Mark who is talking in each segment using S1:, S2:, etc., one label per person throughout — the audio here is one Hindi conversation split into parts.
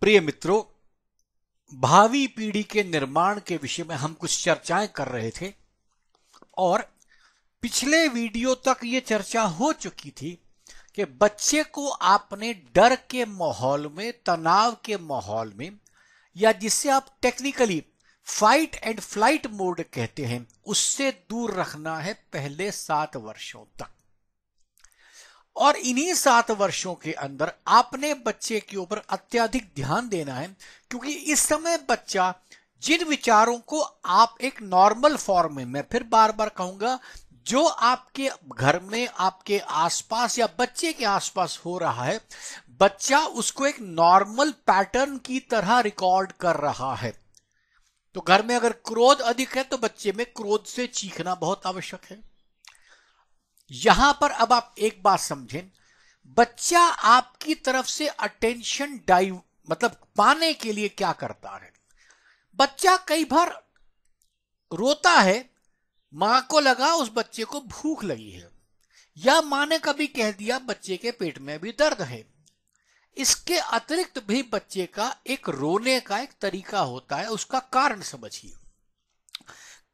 S1: प्रिय मित्रों भावी पीढ़ी के निर्माण के विषय में हम कुछ चर्चाएं कर रहे थे और पिछले वीडियो तक ये चर्चा हो चुकी थी कि बच्चे को आपने डर के माहौल में तनाव के माहौल में या जिससे आप technically fight and flight mode कहते हैं उससे दूर रखना है पहले सात वर्षों तक और इन्हीं सात वर्षों के अंदर आपने बच्चे के ऊपर अत्याधिक ध्यान देना है क्योंकि इस समय बच्चा जिन विचारों को आप एक नॉर्मल फॉर्म में मैं फिर बार बार कहूंगा जो आपके घर में आपके आसपास या बच्चे के आसपास हो रहा है बच्चा उसको एक नॉर्मल पैटर्न की तरह रिकॉर्ड कर रहा है तो घर में अगर क्रोध अधिक है तो बच्चे में क्रोध से चीखना बहुत आवश्यक है यहां पर अब आप एक बात समझें बच्चा आपकी तरफ से अटेंशन डाइव मतलब पाने के लिए क्या करता है बच्चा कई बार रोता है मां को लगा उस बच्चे को भूख लगी है या मां ने कभी कह दिया बच्चे के पेट में भी दर्द है इसके अतिरिक्त भी बच्चे का एक रोने का एक तरीका होता है उसका कारण समझिए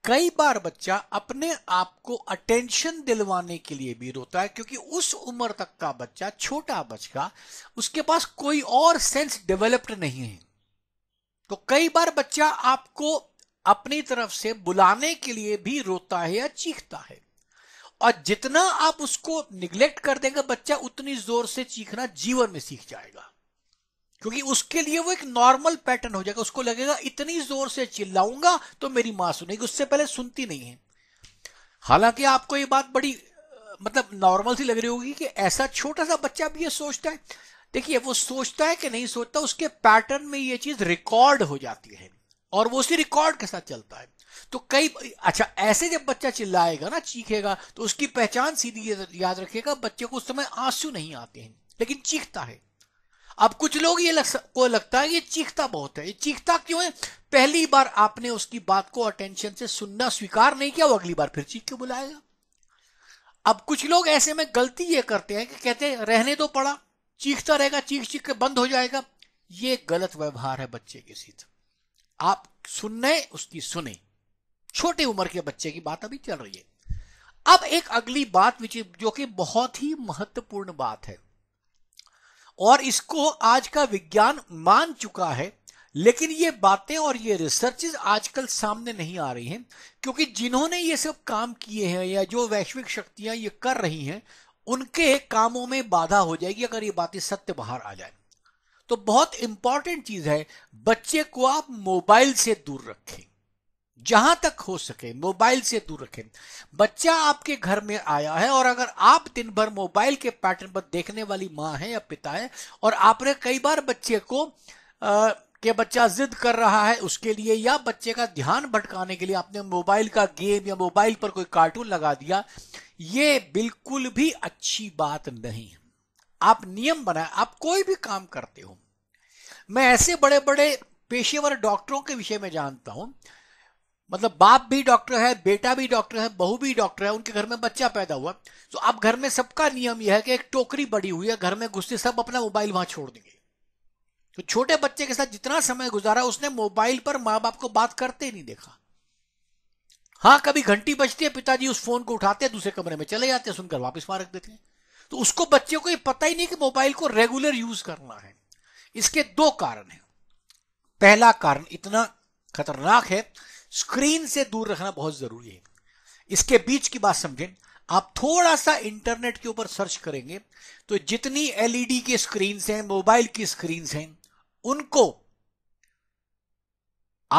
S1: कई बार बच्चा अपने आप को अटेंशन दिलवाने के लिए भी रोता है क्योंकि उस उम्र तक का बच्चा छोटा बच्चा उसके पास कोई और सेंस डेवलप्ड नहीं है तो कई बार बच्चा आपको अपनी तरफ से बुलाने के लिए भी रोता है या चीखता है और जितना आप उसको निग्लेक्ट कर देंगे बच्चा उतनी जोर से चीखना जीवन में सीख जाएगा क्योंकि उसके लिए वो एक नॉर्मल पैटर्न हो जाएगा उसको लगेगा इतनी जोर से चिल्लाऊंगा तो मेरी माँ सुनेगी उससे पहले सुनती नहीं है हालांकि आपको ये बात बड़ी मतलब नॉर्मल सी लग रही होगी कि ऐसा छोटा सा बच्चा भी ये सोचता है देखिए वो सोचता है कि नहीं सोचता उसके पैटर्न में ये चीज रिकॉर्ड हो जाती है और वो उसी रिकॉर्ड के साथ चलता है तो कई अच्छा ऐसे जब बच्चा चिल्लाएगा ना चीखेगा तो उसकी पहचान सीधी याद रखेगा बच्चे को उस समय आंसू नहीं आते हैं लेकिन चीखता है अब कुछ लोग ये लग, को लगता है ये चीखता बहुत है ये चीखता क्यों है पहली बार आपने उसकी बात को अटेंशन से सुनना स्वीकार नहीं किया वो अगली बार फिर चीख के बुलाएगा अब कुछ लोग ऐसे में गलती ये करते हैं कि कहते हैं रहने तो पड़ा चीखता रहेगा चीख चीख के बंद हो जाएगा ये गलत व्यवहार है बच्चे के सीध आप सुनने उसकी सुने छोटे उम्र के बच्चे की बात अभी चल रही है अब एक अगली बात जो कि बहुत ही महत्वपूर्ण बात है और इसको आज का विज्ञान मान चुका है लेकिन ये बातें और ये रिसर्चेज आजकल सामने नहीं आ रही हैं क्योंकि जिन्होंने ये सब काम किए हैं या जो वैश्विक शक्तियां ये कर रही हैं उनके कामों में बाधा हो जाएगी अगर ये बातें सत्य बाहर आ जाए तो बहुत इंपॉर्टेंट चीज है बच्चे को आप मोबाइल से दूर रखें जहां तक हो सके मोबाइल से दूर रखें बच्चा आपके घर में आया है और अगर आप दिन भर मोबाइल के पैटर्न पर देखने वाली माँ है या पिता है और आपने कई बार बच्चे को आ, बच्चा जिद कर रहा है उसके लिए या बच्चे का ध्यान भटकाने के लिए आपने मोबाइल का गेम या मोबाइल पर कोई कार्टून लगा दिया ये बिल्कुल भी अच्छी बात नहीं है आप नियम बनाए आप कोई भी काम करते हो मैं ऐसे बड़े बड़े पेशेवर डॉक्टरों के विषय में जानता हूं मतलब बाप भी डॉक्टर है बेटा भी डॉक्टर है बहू भी डॉक्टर है उनके घर में बच्चा पैदा हुआ तो अब घर में सबका नियम यह है कि एक टोकरी बड़ी हुई है घर में घुसते सब अपना मोबाइल वहां छोड़ देंगे तो छोटे बच्चे के साथ जितना समय गुजारा उसने मोबाइल पर माँ बाप को बात करते नहीं देखा हाँ कभी घंटी बजती है पिताजी उस फोन को उठाते हैं दूसरे कमरे में चले जाते हैं सुनकर वापस मार रख देते हैं तो उसको बच्चे को ये पता ही नहीं कि मोबाइल को रेगुलर यूज करना है इसके दो कारण हैं पहला कारण इतना खतरनाक है स्क्रीन से दूर रखना बहुत जरूरी है इसके बीच की बात समझें आप थोड़ा सा इंटरनेट के ऊपर सर्च करेंगे तो जितनी एलईडी के स्क्रीन हैं मोबाइल की स्क्रीन हैं उनको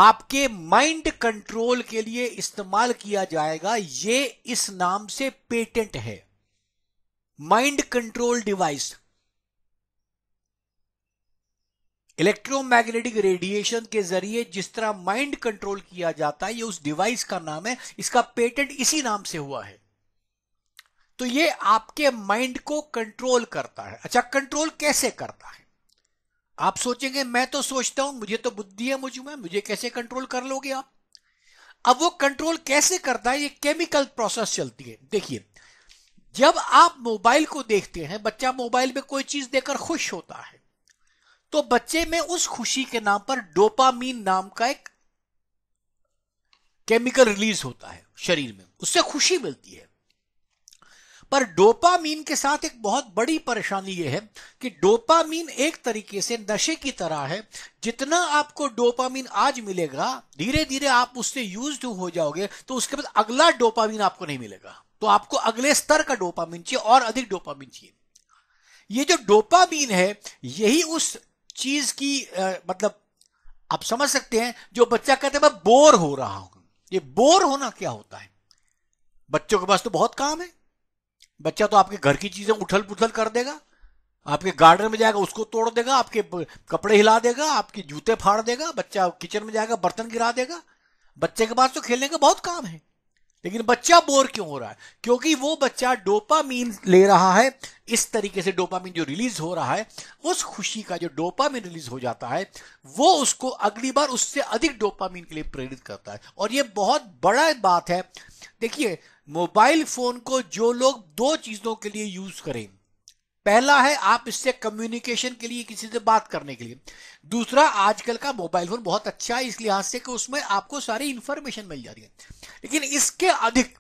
S1: आपके माइंड कंट्रोल के लिए इस्तेमाल किया जाएगा ये इस नाम से पेटेंट है mind control device electromagnetic radiation के जरिए जिस तरह माइंड कंट्रोल किया जाता है ये उस डिवाइस का नाम है इसका पेटेंट इसी नाम से हुआ है तो ये आपके माइंड को कंट्रोल करता है अच्छा कंट्रोल कैसे करता है आप सोचेंगे मैं तो सोचता हूं मुझे तो बुद्धि है मुझ में मुझे कैसे कंट्रोल कर लोगे आप अब वो कंट्रोल कैसे करता है ये केमिकल प्रोसेस चलती है देखिए जब आप मोबाइल को देखते हैं बच्चा मोबाइल में कोई चीज देखकर खुश होता है तो बच्चे में उस खुशी के नाम पर डोपामीन नाम का एक केमिकल रिलीज होता है शरीर में उससे खुशी मिलती है पर डोपामीन के साथ एक बहुत बड़ी परेशानी यह है कि डोपामीन एक तरीके से नशे की तरह है जितना आपको डोपामीन आज मिलेगा धीरे धीरे आप उससे यूज हो जाओगे तो उसके बाद अगला डोपामीन आपको नहीं मिलेगा तो आपको अगले स्तर का डोपामीन चाहिए और अधिक डोपामीन चाहिए ये जो डोपामीन है यही उस चीज की आ, मतलब आप समझ सकते हैं जो बच्चा कहते हैं मैं बोर हो रहा हूं ये बोर होना क्या होता है बच्चों के पास तो बहुत काम है बच्चा तो आपके घर की चीजें उठल पुथल कर देगा आपके गार्डन में जाएगा उसको तोड़ देगा आपके कपड़े हिला देगा आपके जूते फाड़ देगा बच्चा किचन में जाएगा बर्तन गिरा देगा बच्चे के पास तो खेलने का बहुत काम है लेकिन बच्चा बोर क्यों हो रहा है क्योंकि वो बच्चा डोपामीन ले रहा है इस तरीके से डोपामीन जो रिलीज हो रहा है उस खुशी का जो डोपामीन रिलीज हो जाता है वो उसको अगली बार उससे अधिक डोपामीन के लिए प्रेरित करता है और ये बहुत बड़ा बात है देखिए मोबाइल फोन को जो लोग दो चीजों के लिए यूज करें पहला है आप इससे कम्युनिकेशन के लिए किसी से बात करने के लिए दूसरा आजकल का मोबाइल फोन बहुत अच्छा है इस लिहाज से कि उसमें आपको सारी इंफॉर्मेशन मिल जा रही है लेकिन इसके अधिक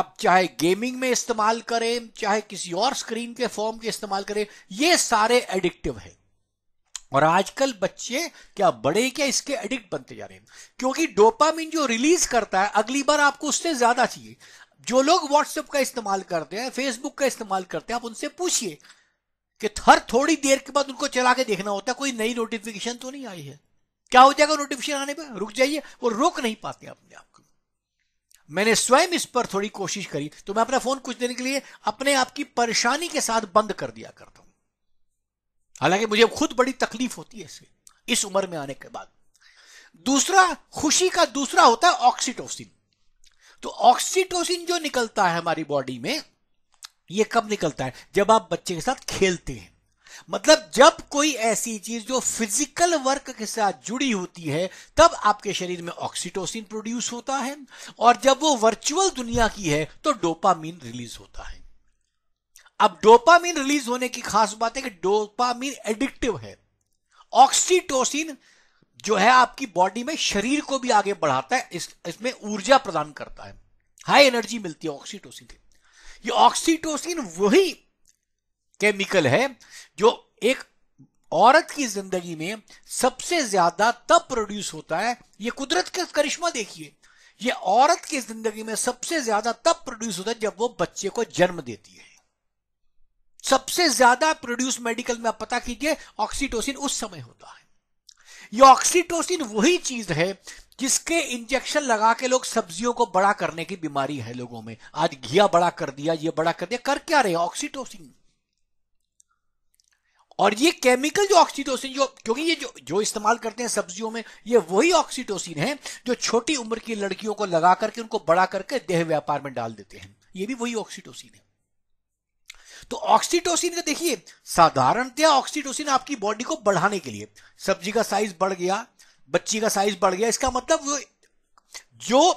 S1: आप चाहे गेमिंग में इस्तेमाल करें चाहे किसी और स्क्रीन के फॉर्म के इस्तेमाल करें ये सारे एडिक्टिव है और आजकल बच्चे क्या बड़े क्या इसके एडिक्ट बनते जा रहे हैं क्योंकि डोपामिन जो रिलीज करता है अगली बार आपको उससे ज्यादा चाहिए जो लोग व्हाट्सएप का इस्तेमाल करते हैं फेसबुक का इस्तेमाल करते हैं आप उनसे पूछिए कि हर थोड़ी देर के बाद उनको चला के देखना होता है कोई नई नोटिफिकेशन तो नहीं आई है क्या हो जाएगा नोटिफिकेशन आने पर रुक जाइए वो रोक नहीं पाते अपने आप को मैंने स्वयं इस पर थोड़ी कोशिश करी तो मैं अपना फोन कुछ देने के लिए अपने आप की परेशानी के साथ बंद कर दिया करता हूं हालांकि मुझे खुद बड़ी तकलीफ होती है इससे इस उम्र में आने के बाद दूसरा खुशी का दूसरा होता है ऑक्सीटोसिन तो ऑक्सीटोसिन जो निकलता है हमारी बॉडी में ये कब निकलता है जब आप बच्चे के साथ खेलते हैं मतलब जब कोई ऐसी चीज जो फिजिकल वर्क के साथ जुड़ी होती है तब आपके शरीर में ऑक्सीटोसिन प्रोड्यूस होता है और जब वो वर्चुअल दुनिया की है तो डोपामीन रिलीज होता है अब डोपामीन रिलीज होने की खास बात है कि डोपामीन एडिक्टिव है ऑक्सीटोसिन जो है आपकी बॉडी में शरीर को भी आगे बढ़ाता है इस इसमें ऊर्जा प्रदान करता है हाई एनर्जी मिलती है ऑक्सीटोसिन से ये ऑक्सीटोसिन वही केमिकल है जो एक औरत की जिंदगी में सबसे ज्यादा तब प्रोड्यूस होता है ये कुदरत का करिश्मा देखिए ये औरत की जिंदगी में सबसे ज्यादा तब प्रोड्यूस होता है जब वो बच्चे को जन्म देती है सबसे ज्यादा प्रोड्यूस मेडिकल में आप पता कीजिए ऑक्सीटोसिन उस समय होता है ये ऑक्सीटोसिन वही चीज है जिसके इंजेक्शन लगा के लोग सब्जियों को बड़ा करने की बीमारी है लोगों में आज घिया बड़ा कर दिया ये बड़ा कर दिया कर क्या रहे ऑक्सीटोसिन और ये केमिकल जो ऑक्सीटोसिन जो क्योंकि ये जो जो इस्तेमाल करते हैं सब्जियों में ये वही ऑक्सीटोसिन है जो छोटी उम्र की लड़कियों को लगा करके उनको बड़ा करके देह व्यापार में डाल देते हैं ये भी वही ऑक्सीटोसिन है तो ऑक्सीटोसिन का देखिए साधारणतया ऑक्सीटोसिन आपकी बॉडी को बढ़ाने के लिए सब्जी का साइज बढ़ गया बच्ची का साइज बढ़ गया इसका मतलब वो जो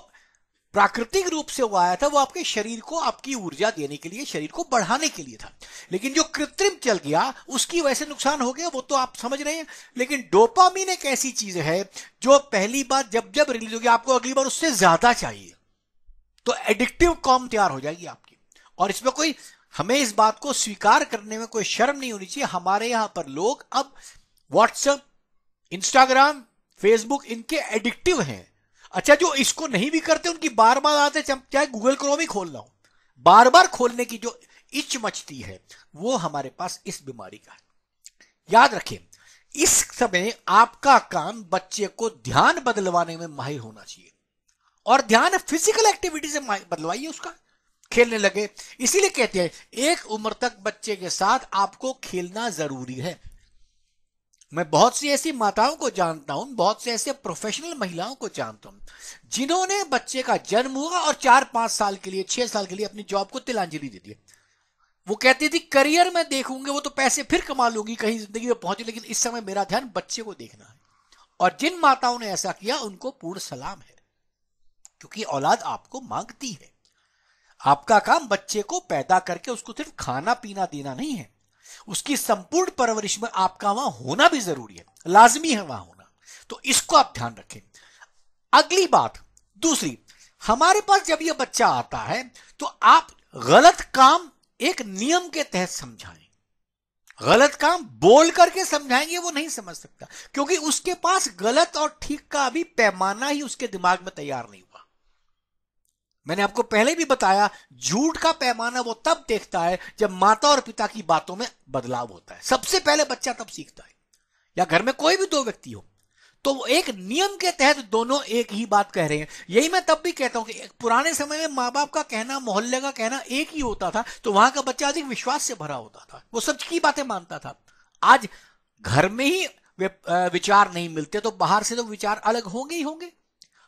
S1: प्राकृतिक रूप से वो आया था वो आपके शरीर को आपकी ऊर्जा देने के लिए शरीर को बढ़ाने के लिए था लेकिन जो कृत्रिम चल गया उसकी वैसे नुकसान हो गया वो तो आप समझ रहे हैं लेकिन डोपामीन एक ऐसी चीज है जो पहली बार जब जब रिलीज होगी आपको अगली बार उससे ज्यादा चाहिए तो एडिक्टिव कॉम तैयार हो जाएगी आपकी और इसमें कोई हमें इस बात को स्वीकार करने में कोई शर्म नहीं होनी चाहिए हमारे यहां पर लोग अब व्हाट्सएप इंस्टाग्राम फेसबुक इनके एडिक्टिव हैं अच्छा जो इसको नहीं भी करते उनकी बार बार आते चाहे गूगल क्रोम ही खोल रहा हूं बार बार खोलने की जो इच मचती है वो हमारे पास इस बीमारी का है याद रखें इस समय आपका काम बच्चे को ध्यान बदलवाने में माहिर होना चाहिए और ध्यान फिजिकल एक्टिविटी से बदलवाइए उसका खेलने लगे इसीलिए कहते हैं एक उम्र तक बच्चे के साथ आपको खेलना जरूरी है मैं बहुत सी ऐसी माताओं को जानता हूं बहुत से ऐसे प्रोफेशनल महिलाओं को जानता हूं जिन्होंने बच्चे का जन्म हुआ और चार पांच साल के लिए छह साल के लिए अपनी जॉब को तिलांजलि दे दी वो कहती थी करियर में देखूंगी वो तो पैसे फिर कमा लूंगी कहीं जिंदगी में पहुंचे लेकिन इस समय मेरा ध्यान बच्चे को देखना है और जिन माताओं ने ऐसा किया उनको पूर्ण सलाम है क्योंकि औलाद आपको मांगती है आपका काम बच्चे को पैदा करके उसको सिर्फ खाना पीना देना नहीं है उसकी संपूर्ण परवरिश में आपका वहां होना भी जरूरी है लाजमी है वहां होना तो इसको आप ध्यान रखें अगली बात दूसरी हमारे पास जब यह बच्चा आता है तो आप गलत काम एक नियम के तहत समझाएं गलत काम बोल करके समझाएंगे वो नहीं समझ सकता क्योंकि उसके पास गलत और ठीक का अभी पैमाना ही उसके दिमाग में तैयार नहीं मैंने आपको पहले भी बताया झूठ का पैमाना वो तब देखता है जब माता और पिता की बातों में बदलाव होता है सबसे पहले बच्चा तब सीखता है या घर में कोई भी दो व्यक्ति हो तो वो एक नियम के तहत दोनों एक ही बात कह रहे हैं यही मैं तब भी कहता हूं कि पुराने समय में माँ बाप का कहना मोहल्ले का कहना एक ही होता था तो वहां का बच्चा अधिक विश्वास से भरा होता था वो सच की बातें मानता था आज घर में ही विचार नहीं मिलते तो बाहर से तो विचार अलग होंगे ही होंगे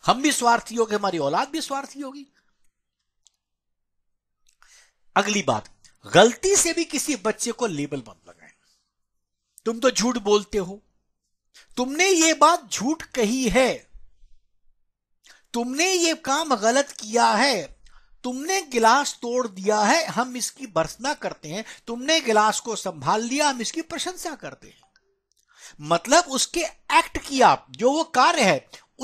S1: हम भी स्वार्थी होंगे हमारी औलाद भी स्वार्थी होगी अगली बात गलती से भी किसी बच्चे को लेबल मत लगाए तुम तो झूठ बोलते हो तुमने ये बात झूठ कही है तुमने ये काम गलत किया है तुमने गिलास तोड़ दिया है हम इसकी भर्सना करते हैं तुमने गिलास को संभाल लिया हम इसकी प्रशंसा करते हैं मतलब उसके एक्ट किया जो वो कार्य है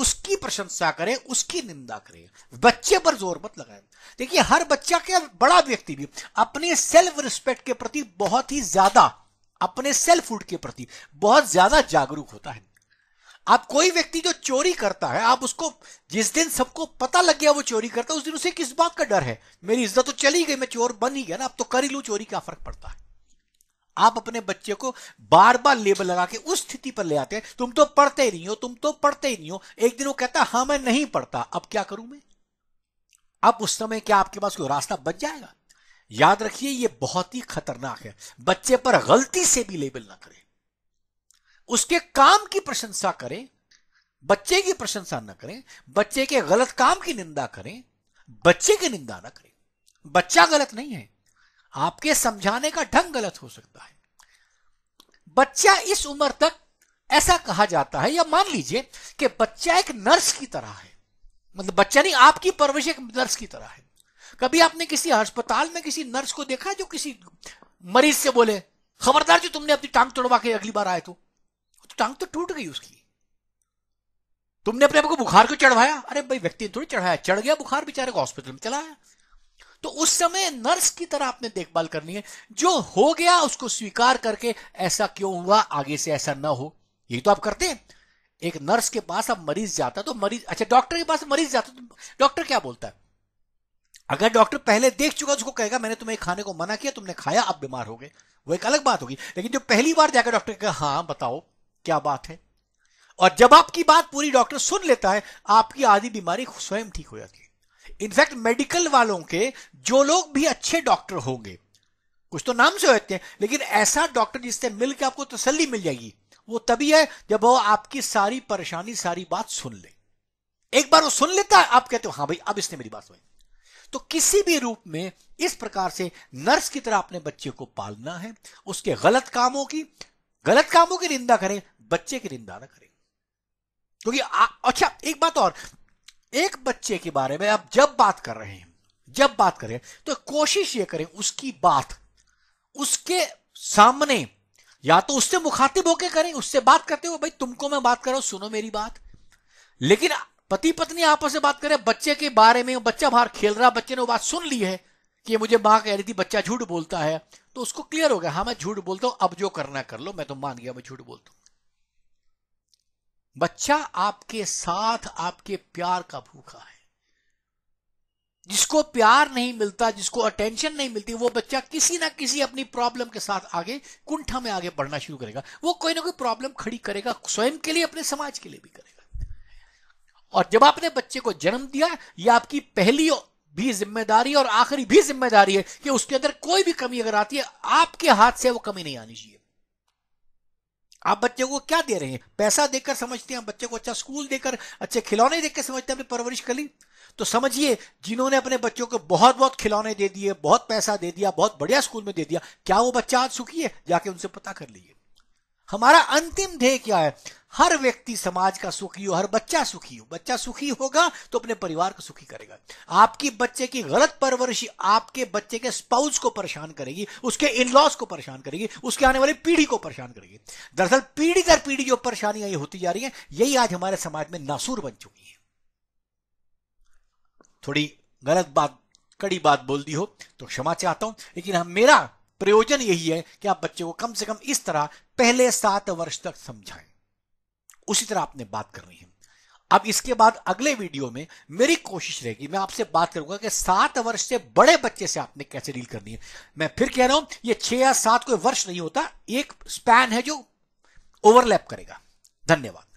S1: उसकी प्रशंसा करें उसकी निंदा करें बच्चे पर जोर मत लगाएं देखिए हर बच्चा क्या बड़ा व्यक्ति भी अपने सेल्फ रिस्पेक्ट के प्रति बहुत ही ज्यादा अपने सेल्फहुड के प्रति बहुत ज्यादा जागरूक होता है आप कोई व्यक्ति जो चोरी करता है आप उसको जिस दिन सबको पता लग गया वो चोरी करता है उस दिन उसे किस बात का डर है मेरी इज्जत तो चली गई मैं चोर बन ही गया ना अब तो कर ही लू चोरी क्या फर्क पड़ता है आप अपने बच्चे को बार बार लेबल लगा के उस स्थिति पर ले आते हैं तुम तो पढ़ते ही नहीं हो तुम तो पढ़ते ही नहीं हो एक दिन वो कहता हां मैं नहीं पढ़ता अब क्या करूं मैं अब उस समय क्या आपके पास कोई रास्ता बच जाएगा याद रखिए ये बहुत ही खतरनाक है बच्चे पर गलती से भी लेबल ना करें उसके काम की प्रशंसा करें बच्चे की प्रशंसा ना करें बच्चे के गलत काम की निंदा करें बच्चे की निंदा ना करें बच्चा गलत नहीं है आपके समझाने का ढंग गलत हो सकता है बच्चा इस उम्र तक ऐसा कहा जाता है या मान लीजिए कि बच्चा एक नर्स की तरह है मतलब बच्चा नहीं आपकी परवरिश एक नर्स की तरह है कभी आपने किसी अस्पताल में किसी नर्स को देखा जो किसी मरीज से बोले खबरदार जो तुमने अपनी टांग तोड़वा के अगली बार आए तो? तो, टांग तो टूट गई उसकी तुमने अपने आप को बुखार क्यों चढ़वाया अरे भाई व्यक्ति ने थोड़ी चढ़ाया चढ़ गया बुखार बेचारे को हॉस्पिटल में चलाया तो उस समय नर्स की तरह आपने देखभाल करनी है जो हो गया उसको स्वीकार करके ऐसा क्यों हुआ आगे से ऐसा ना हो यही तो आप करते हैं एक नर्स के पास अब मरीज जाता तो मरीज अच्छा डॉक्टर के पास मरीज जाता तो डॉक्टर क्या बोलता है अगर डॉक्टर पहले देख चुका तो उसको कहेगा मैंने तुम्हें खाने को मना किया तुमने खाया अब बीमार हो गए वो एक अलग बात होगी लेकिन जो पहली बार जाकर डॉक्टर कहेगा हाँ बताओ क्या बात है और जब आपकी बात पूरी डॉक्टर सुन लेता है आपकी आधी बीमारी स्वयं ठीक हो जाती है इनफैक्ट मेडिकल वालों के जो लोग भी अच्छे डॉक्टर होंगे कुछ तो नाम से होते हैं लेकिन ऐसा डॉक्टर जिससे मिलकर आपको तसल्ली मिल जाएगी वो तभी है जब वो आपकी सारी परेशानी सारी बात सुन ले एक बार वो सुन लेता है आप कहते हो हाँ भाई अब इसने मेरी बात सुनी तो किसी भी रूप में इस प्रकार से नर्स की तरह अपने बच्चे को पालना है उसके गलत कामों की गलत कामों की निंदा करें बच्चे की निंदा ना करें क्योंकि अच्छा एक बात और एक बच्चे के बारे में आप जब बात कर रहे हैं जब बात करें तो कोशिश ये करें उसकी बात उसके सामने या तो उससे मुखातिब होकर करें उससे बात करते हुए भाई तुमको मैं बात कर रहा हूं सुनो मेरी बात लेकिन पति पत्नी आपस में बात करें बच्चे के बारे में बच्चा बाहर खेल रहा बच्चे ने वो बात सुन ली है कि मुझे मां कह रही थी बच्चा झूठ बोलता है तो उसको क्लियर हो गया हाँ मैं झूठ बोलता हूं अब जो करना कर लो मैं तो मान गया मैं झूठ बोलता हूं बच्चा आपके साथ आपके प्यार का भूखा है जिसको प्यार नहीं मिलता जिसको अटेंशन नहीं मिलती वो बच्चा किसी ना किसी अपनी प्रॉब्लम के साथ आगे कुंठा में आगे बढ़ना शुरू करेगा वो कोई ना कोई प्रॉब्लम खड़ी करेगा स्वयं के लिए अपने समाज के लिए भी करेगा और जब आपने बच्चे को जन्म दिया ये आपकी पहली भी जिम्मेदारी और आखिरी भी जिम्मेदारी है कि उसके अंदर कोई भी कमी अगर आती है आपके हाथ से वो कमी नहीं आनी चाहिए आप बच्चे को क्या दे रहे हैं पैसा देकर समझते हैं बच्चे को अच्छा स्कूल देकर अच्छे खिलौने देकर समझते हैं अपनी परवरिश कर ली तो समझिए जिन्होंने अपने बच्चों को बहुत बहुत खिलौने दे दिए बहुत पैसा दे दिया बहुत बढ़िया स्कूल में दे दिया क्या वो बच्चा आज सुखी है जाके उनसे पता कर लीजिए हमारा अंतिम ध्येय क्या है हर व्यक्ति समाज का सुखी हो हर बच्चा सुखी हो बच्चा सुखी होगा तो अपने परिवार को सुखी करेगा आपकी बच्चे की गलत परवरिश आपके बच्चे के स्पाउस को परेशान करेगी उसके इनलॉस को परेशान करेगी उसके आने वाली पीढ़ी को परेशान करेगी दरअसल पीढ़ी दर पीढ़ी जो परेशानियां ये होती जा रही है यही आज हमारे समाज में नासूर बन चुकी है थोड़ी गलत बात कड़ी बात बोल दी हो तो क्षमा चाहता हूं लेकिन हम मेरा प्रयोजन यही है कि आप बच्चे को कम से कम इस तरह पहले सात वर्ष तक समझाएं उसी तरह आपने बात करनी है अब इसके बाद अगले वीडियो में मेरी कोशिश रहेगी मैं आपसे बात करूंगा कि सात वर्ष से बड़े बच्चे से आपने कैसे डील करनी है मैं फिर कह रहा हूं ये छह या सात कोई वर्ष नहीं होता एक स्पैन है जो ओवरलैप करेगा धन्यवाद